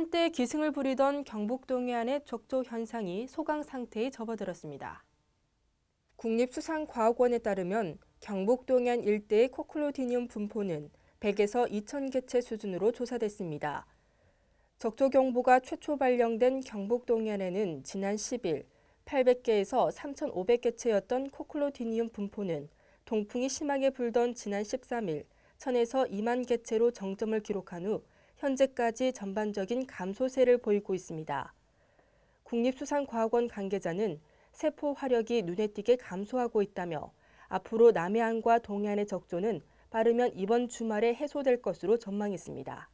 한때 기승을 부리던 경북 동해안의 적조 현상이 소강 상태에 접어들었습니다. 국립수산과학원에 따르면 경북 동해안 일대의 코클로디늄 분포는 100에서 2000개체 수준으로 조사됐습니다. 적조 경보가 최초 발령된 경북 동해안에는 지난 10일 800개에서 3,500개체였던 코클로디니 분포는 동풍이 심하게 불던 지난 13일 1,000에서 2만 개체로 정점을 기록한 후 현재까지 전반적인 감소세를 보이고 있습니다. 국립수산과학원 관계자는 세포 화력이 눈에 띄게 감소하고 있다며 앞으로 남해안과 동해안의 적조는 빠르면 이번 주말에 해소될 것으로 전망했습니다.